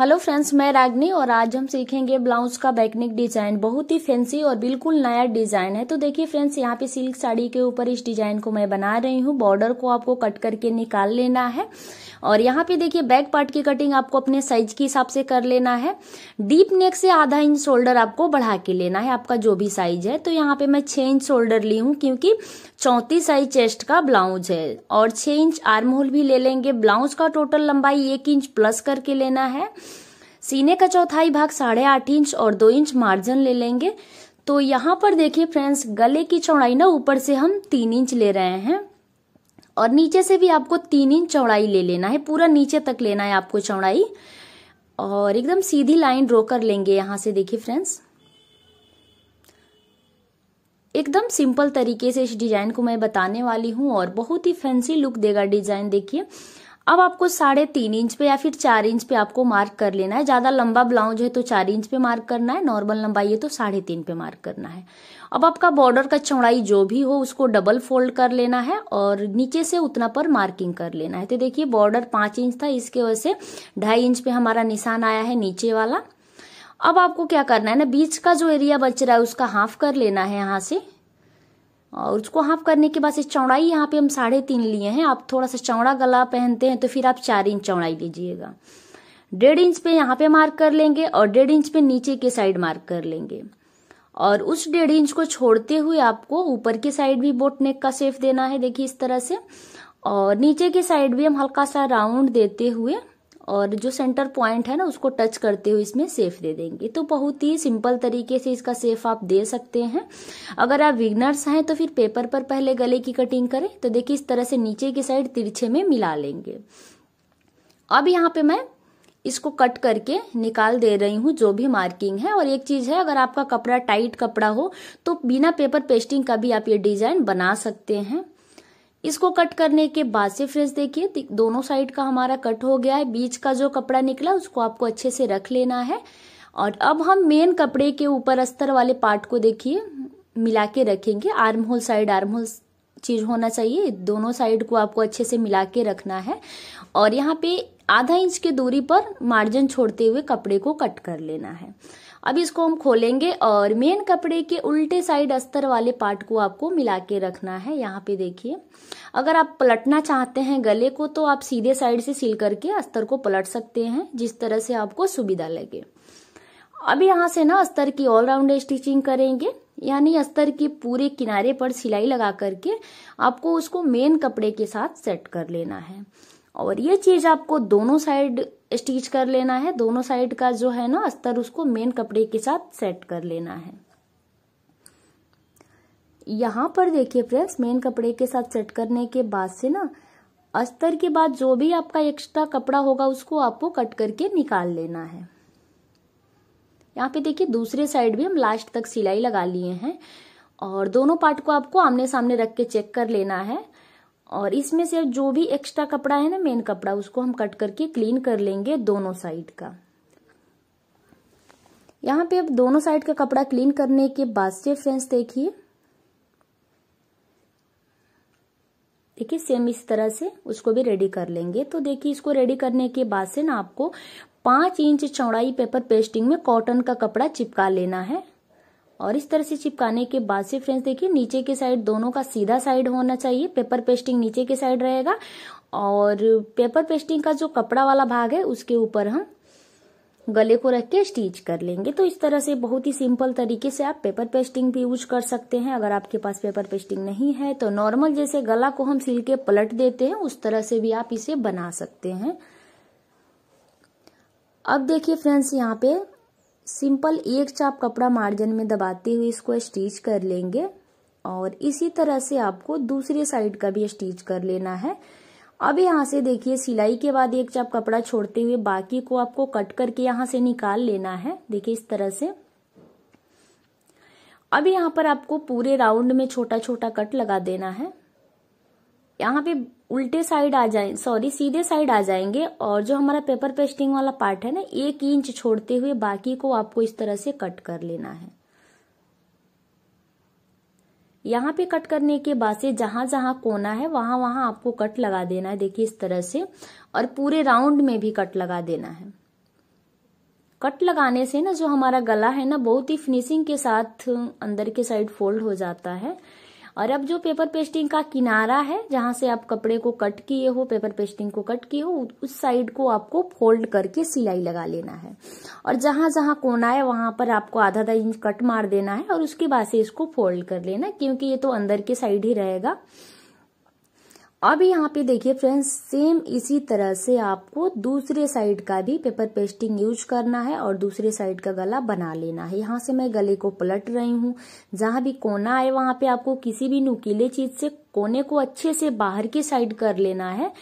hello friends मैं रागनी और आज हम सीखेंगे ब्लाउज का बैकनिक डिजाइन बहुत ही फैंसी और बिल्कुल नया डिजाइन है तो देखिए फ्रेंड्स यहाँ पे सिल्क साड़ी के ऊपर इस डिजाइन को मैं बना रही हूँ बॉर्डर को आपको कट करके निकाल लेना है और यहाँ पे देखिए बैक पार्ट की कटिंग आपको अपने साइज के हिसाब से कर लेना है डीप नेक से आधा इंच शोल्डर आपको बढ़ा के लेना है आपका जो भी साइज है तो यहाँ पे मैं छह इंच शोल्डर ली हूँ क्योंकि चौंतीस साइज चेस्ट का ब्लाउज है और छह इंच आर्म होल भी ले लेंगे ब्लाउज का टोटल लंबाई एक इंच प्लस करके लेना है सीने का चौथाई भाग साढ़े आठ इंच और दो इंच मार्जिन ले लेंगे तो यहाँ पर देखिए फ्रेंड्स गले की चौड़ाई ना ऊपर से हम तीन इंच ले रहे हैं और नीचे से भी आपको तीन इंच चौड़ाई ले लेना है पूरा नीचे तक लेना है आपको चौड़ाई और एकदम सीधी लाइन ड्रॉ कर लेंगे यहाँ से देखिए फ्रेंड्स एकदम सिंपल तरीके से इस डिजाइन को मैं बताने वाली हूँ और बहुत ही फैंसी लुक देगा डिजाइन देखिए अब आपको साढ़े तीन इंच पे या फिर चार इंच पे आपको मार्क कर लेना है ज़्यादा लंबा ब्लाउज है तो चार इंच पे मार्क करना है नॉर्मल लंबाई है तो साढ़े तीन पे मार्क करना है अब आपका बॉर्डर का चौड़ाई जो भी हो उसको डबल फोल्ड कर लेना है और नीचे से उतना पर मार्किंग कर लेना है तो देखिए बॉर्डर पांच इंच था इसके वजह से ढाई इंच पे हमारा निशान आया है नीचे वाला अब आपको क्या करना है ना बीच का जो एरिया बच रहा है उसका हाफ कर लेना है यहाँ से और उसको हाफ करने के बाद से चौड़ाई यहाँ पे हम साढ़े तीन लिए हैं आप थोड़ा सा चौड़ा गला पहनते हैं तो फिर आप चार इंच चौड़ाई लीजिएगा डेढ़ इंच पे यहाँ पे मार्क कर लेंगे और डेढ़ इंच पे नीचे के साइड मार्क कर लेंगे और उस डेढ़ इंच को छोड़ते हुए आपको ऊपर के साइड भी बोट नेक का सेफ देना है देखिए इस तरह से और नीचे के साइड भी हम हल्का सा राउंड देते हुए और जो सेंटर पॉइंट है ना उसको टच करते हुए इसमें सेफ दे देंगे तो बहुत ही सिंपल तरीके से इसका सेफ आप दे सकते हैं अगर आप विगनर्स हैं तो फिर पेपर पर पहले गले की कटिंग करें तो देखिए इस तरह से नीचे की साइड तिरछे में मिला लेंगे अब यहाँ पे मैं इसको कट करके निकाल दे रही हूँ जो भी मार्किंग है और एक चीज है अगर आपका कपड़ा टाइट कपड़ा हो तो बिना पेपर पेस्टिंग का भी आप ये डिजाइन बना सकते हैं इसको कट करने के बाद से फ्रेंड्स देखिए दोनों साइड का हमारा कट हो गया है बीच का जो कपड़ा निकला उसको आपको अच्छे से रख लेना है और अब हम मेन कपड़े के ऊपर अस्तर वाले पार्ट को देखिए मिला के रखेंगे arm hole side arm hole चीज होना चाहिए दोनों साइड को आपको अच्छे से मिला के रखना है और यहाँ पे आधा इंच की दूरी पर मार्जिन छोड़ते हुए कपड़े को कट कर लेना है अब इसको हम खोलेंगे और मेन कपड़े के उल्टे साइड अस्तर वाले पार्ट को आपको मिला के रखना है यहाँ पे देखिए अगर आप पलटना चाहते हैं गले को तो आप सीधे साइड से सिल करके अस्तर को पलट सकते हैं जिस तरह से आपको सुविधा लगे अब यहाँ से ना अस्तर की ऑलराउंड स्टिचिंग करेंगे यानी अस्तर के पूरे किनारे पर सिलाई लगा करके आपको उसको मेन कपड़े के साथ सेट कर लेना है और ये चीज आपको दोनों साइड स्टिच कर लेना है दोनों साइड का जो है ना अस्तर उसको मेन कपड़े के साथ सेट कर लेना है यहां पर देखिए फ्रेंड्स मेन कपड़े के साथ सेट करने के बाद से ना अस्तर के बाद जो भी आपका एक्स्ट्रा कपड़ा होगा उसको आपको कट करके निकाल लेना है यहाँ पे देखिए दूसरे साइड भी हम लास्ट तक सिलाई लगा लिए हैं और दोनों पार्ट को आपको आमने सामने रख के चेक कर लेना है और इसमें से जो भी एक्स्ट्रा कपड़ा है ना मेन कपड़ा उसको हम कट करके क्लीन कर लेंगे दोनों साइड का यहाँ पे अब दोनों साइड का कपड़ा क्लीन करने के बाद से फ्रेंड्स देखिए देखिए सेम इस तरह से उसको भी रेडी कर लेंगे तो देखिए इसको रेडी करने के बाद से ना आपको पांच इंच चौड़ाई पेपर पेस्टिंग में कॉटन का कपड़ा चिपका लेना है और इस तरह से चिपकाने के बाद से फ्रेंड्स देखिए नीचे के साइड दोनों का सीधा साइड होना चाहिए पेपर पेस्टिंग नीचे के साइड रहेगा और पेपर पेस्टिंग का जो कपड़ा वाला भाग है उसके ऊपर हम गले को रख के स्टिच कर लेंगे तो इस तरह से बहुत ही सिंपल तरीके से आप पेपर पेस्टिंग भी यूज कर सकते हैं अगर आपके पास पेपर पेस्टिंग नहीं है तो नॉर्मल जैसे गला को हम सिल के पलट देते हैं उस तरह से भी आप इसे बना सकते हैं अब देखिए फ्रेंड्स यहाँ पे सिंपल एक चाप कपड़ा मार्जिन में दबाते हुए इसको स्टिच कर लेंगे और इसी तरह से आपको दूसरी साइड का भी स्टिच कर लेना है अब यहाँ से देखिए सिलाई के बाद एक चाप कपड़ा छोड़ते हुए बाकी को आपको कट करके यहाँ से निकाल लेना है देखिए इस तरह से अब यहाँ पर आपको पूरे राउंड में छोटा छोटा कट लगा देना है यहाँ पे उल्टे साइड आ जाए सॉरी सीधे साइड आ जाएंगे और जो हमारा पेपर पेस्टिंग वाला पार्ट है ना एक इंच छोड़ते हुए बाकी को आपको इस तरह से कट कर लेना है यहाँ पे कट करने के बाद से जहां जहां कोना है वहां वहां आपको कट लगा देना है देखिए इस तरह से और पूरे राउंड में भी कट लगा देना है कट लगाने से ना जो हमारा गला है ना बहुत ही फिनिशिंग के साथ अंदर के साइड फोल्ड हो जाता है और अब जो पेपर पेस्टिंग का किनारा है जहां से आप कपड़े को कट किए हो पेपर पेस्टिंग को कट किए हो उस साइड को आपको फोल्ड करके सिलाई लगा लेना है और जहां जहां कोना है वहां पर आपको आधा आधा इंच कट मार देना है और उसके बाद से इसको फोल्ड कर लेना क्योंकि ये तो अंदर के साइड ही रहेगा अब यहाँ पे देखिए फ्रेंड्स सेम इसी तरह से आपको दूसरे साइड का भी पेपर पेस्टिंग यूज करना है और दूसरे साइड का गला बना लेना है यहाँ से मैं गले को पलट रही हूँ जहां भी कोना आए वहां पे आपको किसी भी नुकीले चीज से कोने को अच्छे से बाहर की साइड कर लेना है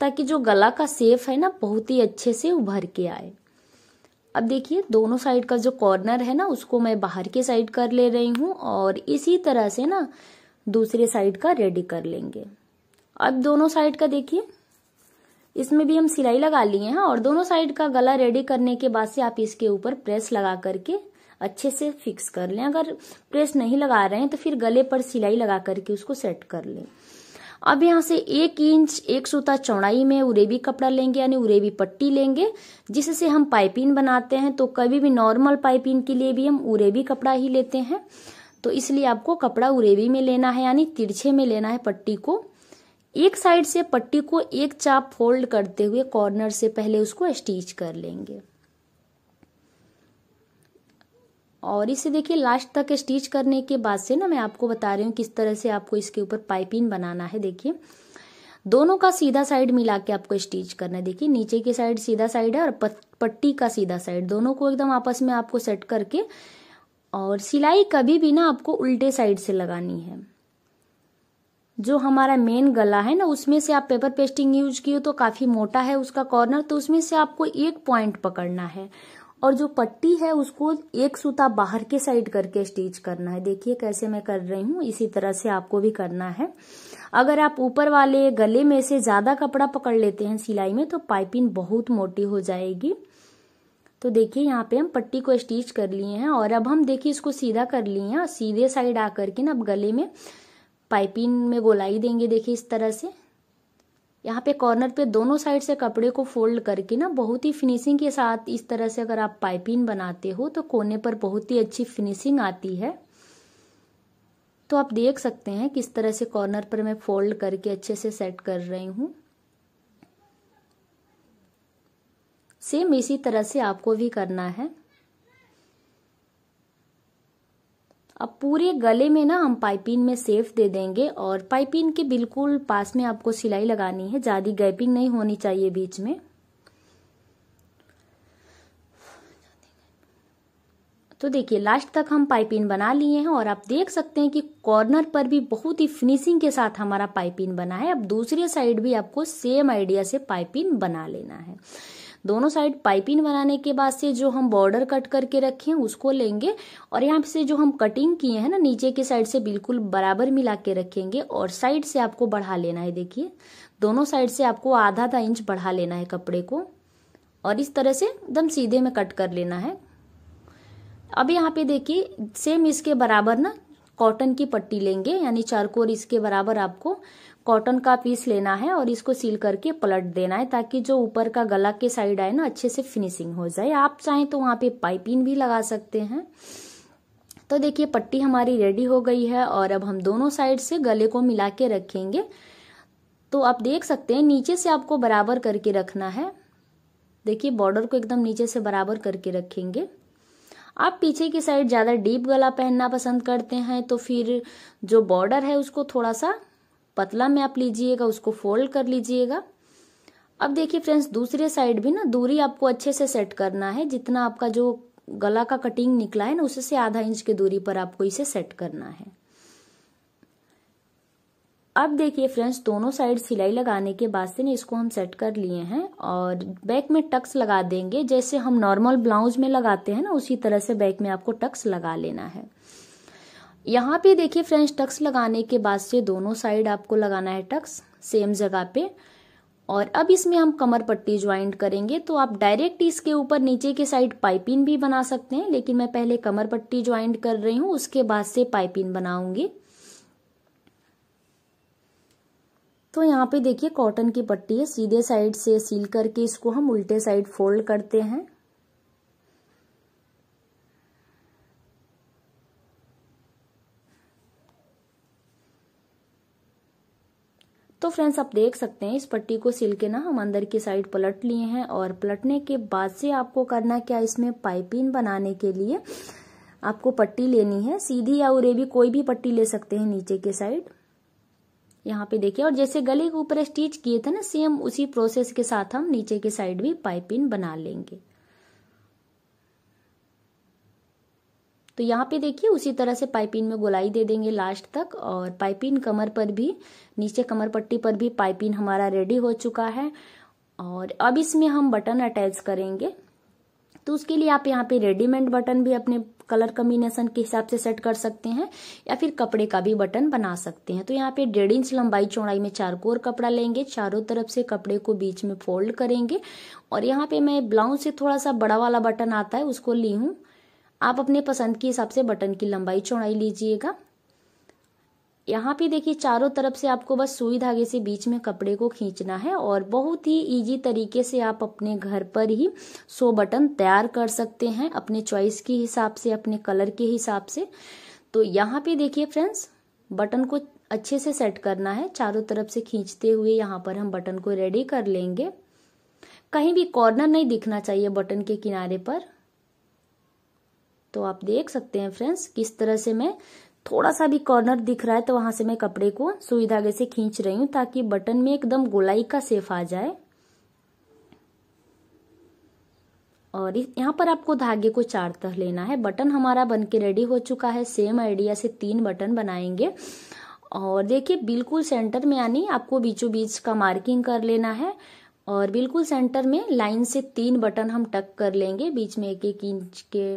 ताकि जो गला का सेफ है ना बहुत ही अच्छे से उभर के आए अब देखिए दोनों साइड का जो कॉर्नर है ना उसको मैं बाहर के साइड कर ले रही हूँ और इसी तरह से ना दूसरे साइड का रेडी कर लेंगे अब दोनों साइड का देखिए इसमें भी हम सिलाई लगा लिए हैं और दोनों साइड का गला रेडी करने के बाद से आप इसके ऊपर प्रेस लगा करके अच्छे से फिक्स कर लें अगर प्रेस नहीं लगा रहे हैं तो फिर गले पर सिलाई लगा करके उसको सेट कर लें अब यहाँ से एक इंच एक सूता चौड़ाई में उरेबी कपड़ा लेंगे यानी उरेबी पट्टी लेंगे जिससे हम पाइपिन बनाते हैं तो कभी भी नॉर्मल पाइपिन के लिए भी हम उरेबी कपड़ा ही लेते हैं तो इसलिए आपको कपड़ा उरेबी में लेना है यानी तिरछे में लेना है पट्टी को एक साइड से पट्टी को एक चाप फोल्ड करते हुए कॉर्नर से पहले उसको स्टिच कर लेंगे और इसे देखिए लास्ट तक स्टिच करने के बाद से ना मैं आपको बता रही हूँ किस तरह से आपको इसके ऊपर पाइपिंग बनाना है देखिए दोनों का सीधा साइड मिला के आपको स्टिच करना है देखिए नीचे की साइड सीधा साइड है और पट्टी का सीधा साइड दोनों को एकदम आपस में आपको सेट करके और सिलाई कभी भी ना आपको उल्टे साइड से लगानी है जो हमारा मेन गला है ना उसमें से आप पेपर पेस्टिंग यूज किए तो काफी मोटा है उसका कॉर्नर तो उसमें से आपको एक पॉइंट पकड़ना है और जो पट्टी है उसको एक सूता बाहर के साइड करके स्टिच करना है देखिए कैसे मैं कर रही हूँ इसी तरह से आपको भी करना है अगर आप ऊपर वाले गले में से ज्यादा कपड़ा पकड़ लेते हैं सिलाई में तो पाइपिंग बहुत मोटी हो जाएगी तो देखिए यहाँ पे हम पट्टी को स्टिच कर लिए हैं और अब हम देखिए इसको सीधा कर लिए हैं और सीधे साइड आकर के ना अब गले में पाइपिंग में गोलाई देंगे देखिए इस तरह से यहाँ पे कॉर्नर पे दोनों साइड से कपड़े को फोल्ड करके ना बहुत ही फिनिशिंग के साथ इस तरह से अगर आप पाइपिंग बनाते हो तो कोने पर बहुत ही अच्छी फिनिशिंग आती है तो आप देख सकते हैं किस तरह से कॉर्नर पर मैं फोल्ड करके अच्छे से सेट कर रही हूँ सेम इसी तरह से आपको भी करना है अब पूरे गले में ना हम पाइपिन में सेफ दे देंगे और पाइपिन के बिल्कुल पास में आपको सिलाई लगानी है ज़्यादा गैपिंग नहीं होनी चाहिए बीच में तो देखिए लास्ट तक हम पाइपिंग बना लिए हैं और आप देख सकते हैं कि कॉर्नर पर भी बहुत ही फिनिशिंग के साथ हमारा पाइपिंग बना है अब दूसरे साइड भी आपको सेम आइडिया से पाइपिन बना लेना है दोनों साइड पाइपिंग बनाने के बाद से जो हम बॉर्डर कट करके रखे हैं उसको लेंगे और यहाँ से जो हम कटिंग किए हैं ना नीचे के साइड से बिल्कुल बराबर मिला के रखेंगे और साइड से आपको बढ़ा लेना है देखिए दोनों साइड से आपको आधा आधा इंच बढ़ा लेना है कपड़े को और इस तरह से एकदम सीधे में कट कर लेना है अब यहाँ पे देखिए सेम इसके बराबर ना कॉटन की पट्टी लेंगे यानी चारकोर इसके बराबर आपको कॉटन का पीस लेना है और इसको सील करके पलट देना है ताकि जो ऊपर का गला के साइड आए ना अच्छे से फिनिशिंग हो जाए आप चाहें तो वहां पे पाइपिंग भी लगा सकते हैं तो देखिए पट्टी हमारी रेडी हो गई है और अब हम दोनों साइड से गले को मिला के रखेंगे तो आप देख सकते हैं नीचे से आपको बराबर करके रखना है देखिए बॉर्डर को एकदम नीचे से बराबर करके रखेंगे आप पीछे की साइड ज़्यादा डीप गला पहनना पसंद करते हैं तो फिर जो बॉर्डर है उसको थोड़ा सा पतला में आप लीजिएगा उसको फोल्ड कर लीजिएगा अब देखिए फ्रेंड्स दूसरे साइड भी ना दूरी आपको अच्छे से सेट करना है जितना आपका जो गला का कटिंग निकला है ना उसे से आधा इंच की दूरी पर आपको इसे सेट करना है अब देखिए फ्रेंड्स दोनों साइड सिलाई लगाने के बाद से ना इसको हम सेट कर लिए हैं और बैक में टक्स लगा देंगे जैसे हम नॉर्मल ब्लाउज में लगाते हैं ना उसी तरह से बैक में आपको टक्स लगा लेना है यहाँ पे देखिए फ्रेंड्स टक्स लगाने के बाद से दोनों साइड आपको लगाना है टक्स सेम जगह पे और अब इसमें हम कमर पट्टी ज्वाइंट करेंगे तो आप डायरेक्ट इसके ऊपर नीचे के साइड पाइपिंग भी बना सकते हैं लेकिन मैं पहले कमर पट्टी ज्वाइंट कर रही हूँ उसके बाद से पाइपिंग बनाऊंगी तो यहाँ पे देखिए कॉटन की पट्टी है सीधे साइड से सील करके इसको हम उल्टे साइड फोल्ड करते हैं तो फ्रेंड्स आप देख सकते हैं इस पट्टी को सिल के ना हम अंदर की साइड पलट लिए हैं और पलटने के बाद से आपको करना क्या इसमें पाइपिंग बनाने के लिए आपको पट्टी लेनी है सीधी या उरेवी कोई भी पट्टी ले सकते हैं नीचे के साइड यहाँ पे देखिए और जैसे गले के ऊपर स्टिच किए थे ना सेम उसी प्रोसेस के साथ हम नीचे के साइड भी पाइपिंग बना लेंगे तो यहाँ पे देखिए उसी तरह से पाइपिन में गोलाई दे देंगे लास्ट तक और पाइपिन कमर पर भी नीचे कमर पट्टी पर भी पाइपिन हमारा रेडी हो चुका है और अब इसमें हम बटन अटैच करेंगे तो उसके लिए आप यहाँ पे रेडीमेड बटन भी अपने कलर कम्बिनेशन के हिसाब से सेट कर सकते हैं या फिर कपड़े का भी बटन बना सकते हैं तो यहाँ पे डेढ़ इंच लंबाई चौड़ाई में चार कोर कपड़ा लेंगे चारों तरफ से कपड़े को बीच में फोल्ड करेंगे और यहाँ पे मैं ब्लाउज से थोड़ा सा बड़ा वाला बटन आता है उसको ली हूँ आप अपने पसंद के हिसाब से बटन की लंबाई चौड़ाई लीजिएगा यहाँ पे देखिए चारों तरफ से आपको बस सुई धागे से बीच में कपड़े को खींचना है और बहुत ही इजी तरीके से आप अपने घर पर ही सो बटन तैयार कर सकते हैं अपने चॉइस के हिसाब से अपने कलर के हिसाब से तो यहाँ पे देखिए फ्रेंड्स बटन को अच्छे से सेट करना है चारों तरफ से खींचते हुए यहाँ पर हम बटन को रेडी कर लेंगे कहीं भी कॉर्नर नहीं दिखना चाहिए बटन के किनारे पर तो आप देख सकते हैं फ्रेंड्स किस तरह से मैं थोड़ा सा भी कॉर्नर दिख रहा है तो वहां से मैं कपड़े को सुई धागे से खींच रही हूं ताकि बटन में एकदम गोलाई का सेफ आ जाए और यहाँ पर आपको धागे को चार तरह लेना है बटन हमारा बन के रेडी हो चुका है सेम आइडिया से तीन बटन बनाएंगे और देखिए बिल्कुल सेंटर में यानी आपको बीचों बीच का मार्किंग कर लेना है और बिल्कुल सेंटर में लाइन से तीन बटन हम टक कर लेंगे बीच में एक एक इंच के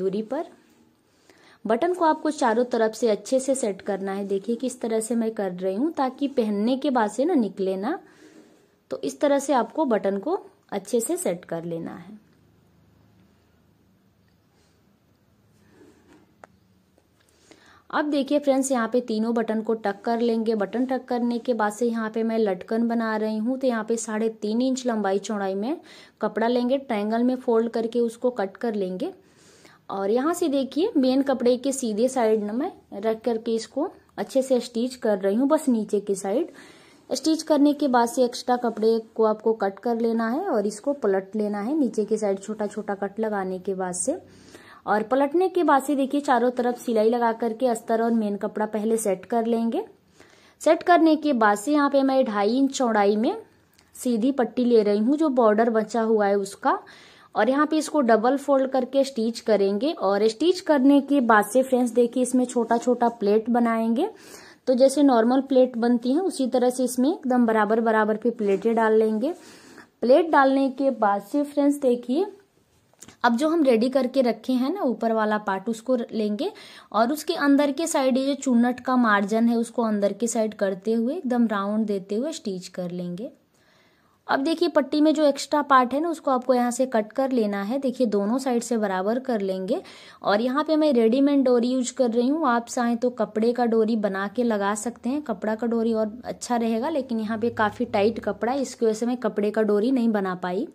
दूरी पर बटन को आपको चारों तरफ से अच्छे से सेट करना है देखिए किस तरह से मैं कर रही हूं ताकि पहनने के बाद से ना निकले ना तो इस तरह से आपको बटन को अच्छे से सेट कर लेना है अब देखिए फ्रेंड्स यहाँ पे तीनों बटन को टक कर लेंगे बटन टक करने के बाद से यहाँ पे मैं लटकन बना रही हूँ तो यहाँ पे साढ़े तीन इंच लंबाई चौड़ाई में कपड़ा लेंगे ट्रायंगल में फोल्ड करके उसको कट कर लेंगे और यहाँ से देखिए मेन कपड़े के सीधे साइड में मैं रख करके इसको अच्छे से स्टिच कर रही हूँ बस नीचे की साइड स्टिच करने के बाद से एक्स्ट्रा कपड़े को आपको कट कर लेना है और इसको पलट लेना है नीचे की साइड छोटा छोटा कट लगाने के बाद से और पलटने के बाद से देखिए चारों तरफ सिलाई लगा करके अस्तर और मेन कपड़ा पहले सेट कर लेंगे सेट करने के बाद से यहाँ पे मैं ढाई इंच चौड़ाई में सीधी पट्टी ले रही हूँ जो बॉर्डर बचा हुआ है उसका और यहाँ पे इसको डबल फोल्ड करके स्टिच करेंगे और स्टिच करने के बाद से फ्रेंड्स देखिए इसमें छोटा छोटा प्लेट बनाएंगे तो जैसे नॉर्मल प्लेट बनती है उसी तरह से इसमें एकदम बराबर बराबर पे प्लेटें डाल लेंगे प्लेट डालने के बाद से फ्रेंड्स देखिए अब जो हम रेडी करके रखे हैं ना ऊपर वाला पार्ट उसको लेंगे और उसके अंदर के साइड ये जो चूनट का मार्जन है उसको अंदर के साइड करते हुए एकदम राउंड देते हुए स्टिच कर लेंगे अब देखिए पट्टी में जो एक्स्ट्रा पार्ट है ना उसको आपको यहाँ से कट कर लेना है देखिए दोनों साइड से बराबर कर लेंगे और यहाँ पे मैं रेडीमेड डोरी यूज कर रही हूँ आप चाहें तो कपड़े का डोरी बना के लगा सकते हैं कपड़ा का डोरी और अच्छा रहेगा लेकिन यहाँ पे काफ़ी टाइट कपड़ा है इसकी वजह से मैं कपड़े का डोरी नहीं बना पाई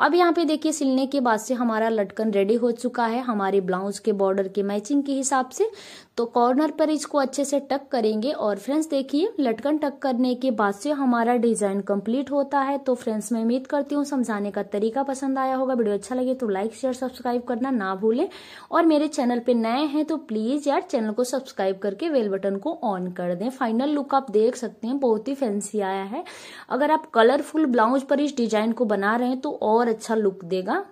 अब यहाँ पे देखिए सिलने के बाद से हमारा लटकन रेडी हो चुका है हमारे ब्लाउज के बॉर्डर के मैचिंग के हिसाब से तो कॉर्नर पर इसको अच्छे से टक करेंगे और फ्रेंड्स देखिए लटकन टक करने के बाद से हमारा डिजाइन कंप्लीट होता है तो फ्रेंड्स मैं उम्मीद करती हूँ समझाने का तरीका पसंद आया होगा वीडियो अच्छा लगे तो लाइक शेयर सब्सक्राइब करना ना भूलें और मेरे चैनल पे नए हैं तो प्लीज यार चैनल को सब्सक्राइब करके वेल बटन को ऑन कर दें फाइनल लुक आप देख सकते हैं बहुत ही फैंसी आया है अगर आप कलरफुल ब्लाउज पर इस डिजाइन को बना रहे हैं तो और अच्छा लुक देगा